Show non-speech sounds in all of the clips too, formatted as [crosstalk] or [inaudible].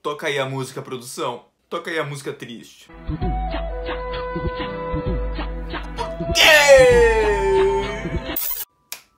Toca aí a música produção. Toca aí a música triste.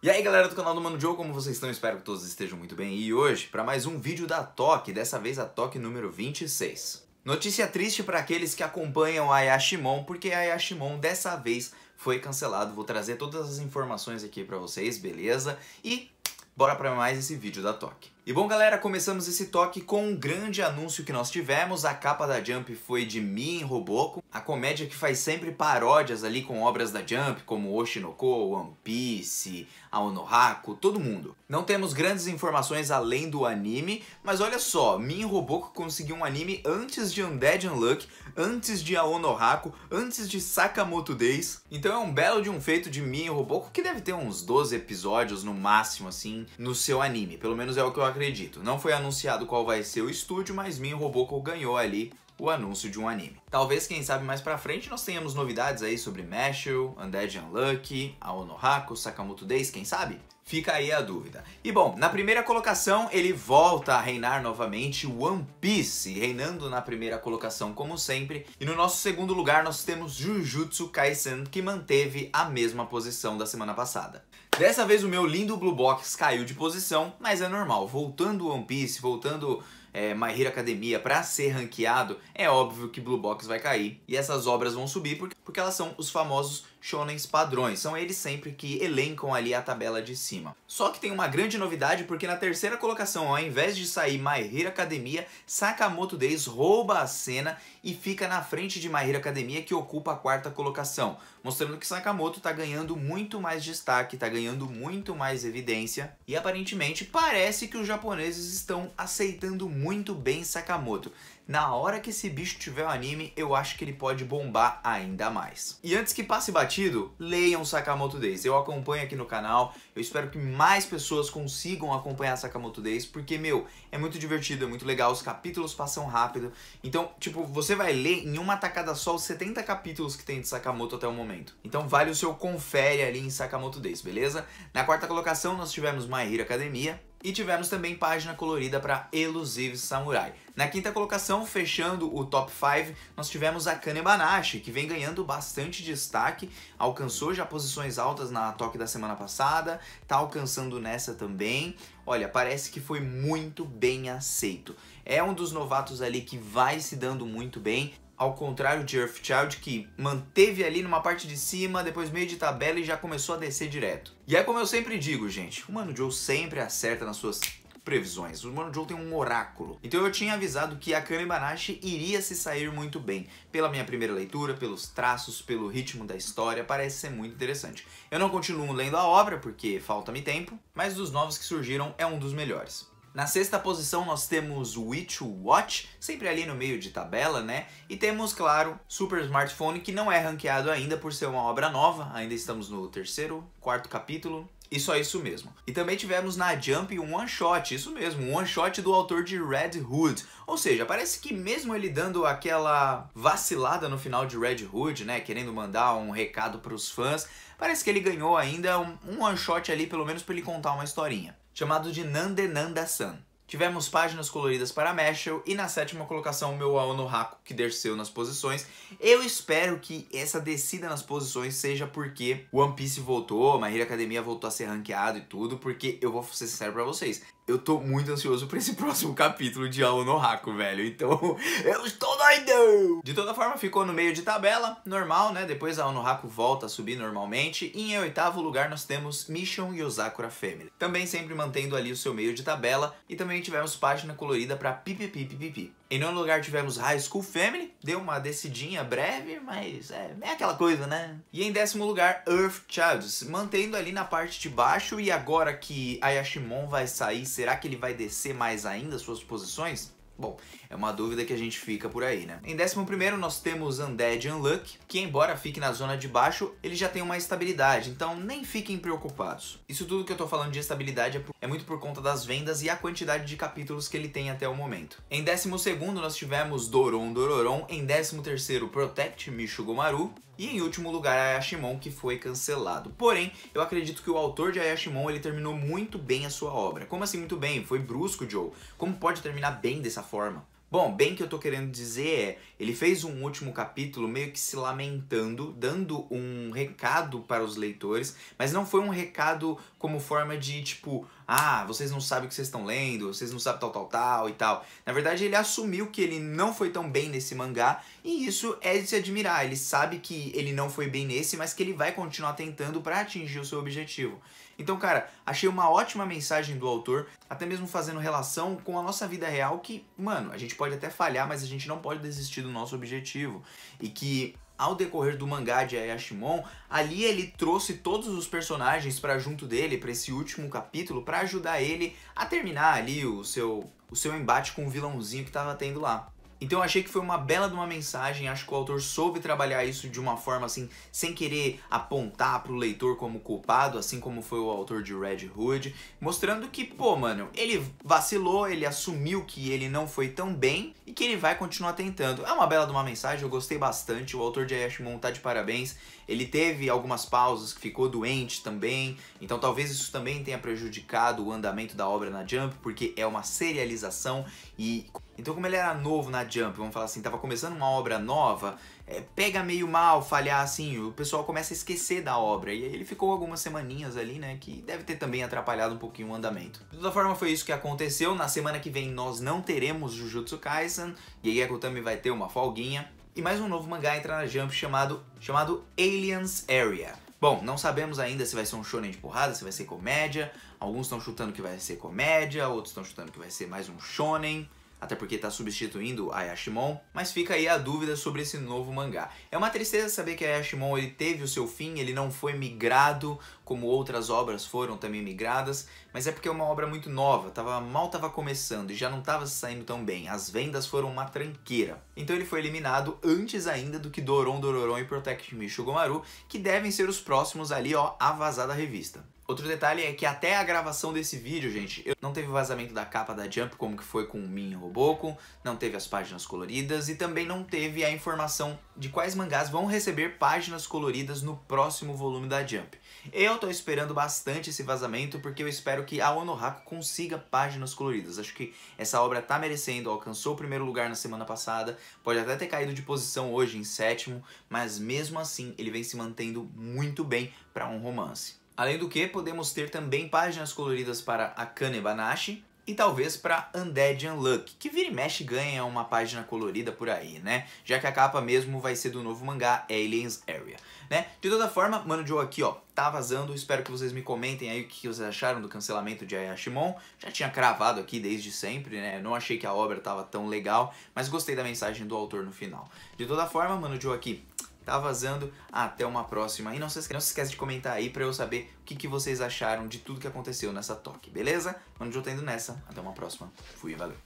E aí galera do canal do Mano Joe, como vocês estão? Espero que todos estejam muito bem. E hoje, para mais um vídeo da Toque, dessa vez a Toque número 26. Notícia triste para aqueles que acompanham a Yashimon, porque a Yashimon dessa vez foi cancelado. Vou trazer todas as informações aqui para vocês, beleza? E bora para mais esse vídeo da Toque. E bom, galera, começamos esse toque com um grande anúncio que nós tivemos. A capa da Jump foi de Min Roboco, a comédia que faz sempre paródias ali com obras da Jump, como Oshinoko, One Piece, Aonohaku, todo mundo. Não temos grandes informações além do anime, mas olha só, Min Roboco conseguiu um anime antes de Undead Unluck, antes de Aonohaku, antes de Sakamoto Days. Então é um belo de um feito de Min Roboco que deve ter uns 12 episódios no máximo, assim, no seu anime. Pelo menos é o que eu acredito. Não foi anunciado qual vai ser o estúdio, mas Minho Robocop ganhou ali o anúncio de um anime. Talvez, quem sabe, mais pra frente nós tenhamos novidades aí sobre Mashio, Undead Unlucky, Aonohaku, Sakamoto Days, quem sabe? Fica aí a dúvida. E bom, na primeira colocação ele volta a reinar novamente One Piece, reinando na primeira colocação como sempre. E no nosso segundo lugar nós temos Jujutsu Kaisen, que manteve a mesma posição da semana passada. Dessa vez o meu lindo Blue Box caiu de posição, mas é normal. Voltando One Piece, voltando é, My Hero Academia para ser ranqueado, é óbvio que Blue Box vai cair e essas obras vão subir porque, porque elas são os famosos shonens padrões, são eles sempre que elencam ali a tabela de cima. Só que tem uma grande novidade porque na terceira colocação, ao invés de sair My Hero Academia, Sakamoto Days rouba a cena e fica na frente de My Hero Academia que ocupa a quarta colocação, mostrando que Sakamoto está ganhando muito mais destaque, está ganhando muito mais evidência e aparentemente parece que os japoneses estão aceitando muito muito bem Sakamoto. Na hora que esse bicho tiver o um anime, eu acho que ele pode bombar ainda mais. E antes que passe batido, leiam Sakamoto Days. Eu acompanho aqui no canal, eu espero que mais pessoas consigam acompanhar Sakamoto Days, porque, meu, é muito divertido, é muito legal, os capítulos passam rápido. Então, tipo, você vai ler em uma tacada só os 70 capítulos que tem de Sakamoto até o momento. Então vale o seu confere ali em Sakamoto Days, beleza? Na quarta colocação, nós tivemos My Hero Academia, e tivemos também página colorida para Elusive Samurai. Na quinta colocação, fechando o top 5, nós tivemos a Kanebanashi, que vem ganhando bastante destaque, alcançou já posições altas na toque da semana passada, tá alcançando nessa também. Olha, parece que foi muito bem aceito. É um dos novatos ali que vai se dando muito bem ao contrário de Earthchild, que manteve ali numa parte de cima, depois meio de tabela e já começou a descer direto. E é como eu sempre digo, gente, o Mano Joe sempre acerta nas suas previsões. O Mano Joe tem um oráculo. Então eu tinha avisado que a Kami Banashi iria se sair muito bem. Pela minha primeira leitura, pelos traços, pelo ritmo da história, parece ser muito interessante. Eu não continuo lendo a obra porque falta-me tempo, mas dos novos que surgiram é um dos melhores. Na sexta posição nós temos Witch Watch, sempre ali no meio de tabela, né? E temos, claro, Super Smartphone, que não é ranqueado ainda por ser uma obra nova, ainda estamos no terceiro, quarto capítulo, e só isso mesmo. E também tivemos na Jump um one-shot, isso mesmo, um one-shot do autor de Red Hood. Ou seja, parece que mesmo ele dando aquela vacilada no final de Red Hood, né, querendo mandar um recado para os fãs, parece que ele ganhou ainda um, um one-shot ali, pelo menos para ele contar uma historinha, chamado de Nandenanda-san. Tivemos páginas coloridas para Meshel e na sétima colocação meu Aono Haku que desceu nas posições. Eu espero que essa descida nas posições seja porque One Piece voltou, My Hero Academia voltou a ser ranqueado e tudo, porque eu vou ser sincero pra vocês, eu tô muito ansioso pra esse [laughs] próximo capítulo de Aono Haku, velho, então [laughs] eu estou doido! De toda forma, ficou no meio de tabela, normal, né, depois Aono Haku volta a subir normalmente e em oitavo lugar nós temos Mission e Osakura Family, também sempre mantendo ali o seu meio de tabela e também também tivemos página colorida para pipipipipipi. Em nono lugar tivemos High School Family, deu uma descidinha breve, mas é, é aquela coisa, né? E em décimo lugar, Earth Childs, mantendo ali na parte de baixo, e agora que Ayashimon vai sair, será que ele vai descer mais ainda suas posições? Bom, é uma dúvida que a gente fica por aí, né? Em 11 nós temos Undead Unluck, que embora fique na zona de baixo, ele já tem uma estabilidade, então nem fiquem preocupados. Isso tudo que eu tô falando de estabilidade é, por... é muito por conta das vendas e a quantidade de capítulos que ele tem até o momento. Em 12 nós tivemos Doron Dororon, em 13 terceiro Protect Mishugomaru, e em último lugar, Ayashimon, que foi cancelado. Porém, eu acredito que o autor de Ayashimon, ele terminou muito bem a sua obra. Como assim muito bem? Foi brusco, Joe. Como pode terminar bem dessa forma? Bom, bem que eu tô querendo dizer é, ele fez um último capítulo meio que se lamentando, dando um recado para os leitores, mas não foi um recado como forma de tipo, ah, vocês não sabem o que vocês estão lendo, vocês não sabem tal, tal, tal e tal. Na verdade, ele assumiu que ele não foi tão bem nesse mangá, e isso é de se admirar. Ele sabe que ele não foi bem nesse, mas que ele vai continuar tentando para atingir o seu objetivo. Então, cara, achei uma ótima mensagem do autor, até mesmo fazendo relação com a nossa vida real que, mano, a gente pode até falhar, mas a gente não pode desistir do nosso objetivo. E que ao decorrer do mangá de Ayashimon, ali ele trouxe todos os personagens para junto dele, para esse último capítulo, para ajudar ele a terminar ali o seu o seu embate com o vilãozinho que tava tendo lá. Então eu achei que foi uma bela de uma mensagem, acho que o autor soube trabalhar isso de uma forma assim, sem querer apontar pro leitor como culpado, assim como foi o autor de Red Hood, mostrando que, pô, mano, ele vacilou, ele assumiu que ele não foi tão bem e que ele vai continuar tentando. É uma bela de uma mensagem, eu gostei bastante, o autor de Ashmon tá de parabéns, ele teve algumas pausas, que ficou doente também, então talvez isso também tenha prejudicado o andamento da obra na Jump, porque é uma serialização e então, como ele era novo na Jump, vamos falar assim, tava começando uma obra nova, é, pega meio mal falhar assim, o pessoal começa a esquecer da obra. E aí ele ficou algumas semaninhas ali, né, que deve ter também atrapalhado um pouquinho o andamento. De toda forma, foi isso que aconteceu. Na semana que vem nós não teremos Jujutsu Kaisen, e aí a Kutami vai ter uma folguinha. E mais um novo mangá entra na Jump chamado, chamado Aliens Area. Bom, não sabemos ainda se vai ser um shonen de porrada, se vai ser comédia. Alguns estão chutando que vai ser comédia, outros estão chutando que vai ser mais um shonen até porque está substituindo a Yashimon, mas fica aí a dúvida sobre esse novo mangá. É uma tristeza saber que a Yashimon ele teve o seu fim, ele não foi migrado como outras obras foram também migradas, mas é porque é uma obra muito nova, tava, mal estava começando e já não estava saindo tão bem. As vendas foram uma tranqueira. Então ele foi eliminado antes ainda do que Doron Dororon e Protect Me Shugomaru, que devem ser os próximos ali, ó, a vazar da revista. Outro detalhe é que até a gravação desse vídeo, gente, não teve vazamento da capa da Jump, como que foi com o Min Roboco, não teve as páginas coloridas e também não teve a informação de quais mangás vão receber páginas coloridas no próximo volume da Jump. Eu tô esperando bastante esse vazamento porque eu espero que a Onohaku consiga páginas coloridas. Acho que essa obra tá merecendo, alcançou o primeiro lugar na semana passada, pode até ter caído de posição hoje em sétimo, mas mesmo assim ele vem se mantendo muito bem para um romance. Além do que, podemos ter também páginas coloridas para Akane Banashi, e talvez para Undead Unluck, que vira e mexe ganha uma página colorida por aí, né? Já que a capa mesmo vai ser do novo mangá Aliens Area, né? De toda forma, Mano Joe aqui, ó, tá vazando, espero que vocês me comentem aí o que vocês acharam do cancelamento de Ayashimon. Já tinha cravado aqui desde sempre, né? não achei que a obra tava tão legal, mas gostei da mensagem do autor no final. De toda forma, Mano Joe aqui, tá vazando. Até uma próxima. E não se esquece, não se esquece de comentar aí pra eu saber o que, que vocês acharam de tudo que aconteceu nessa toque, beleza? Vamos então, eu tô indo nessa. Até uma próxima. Fui, valeu.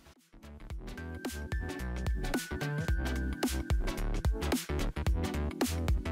Thank you.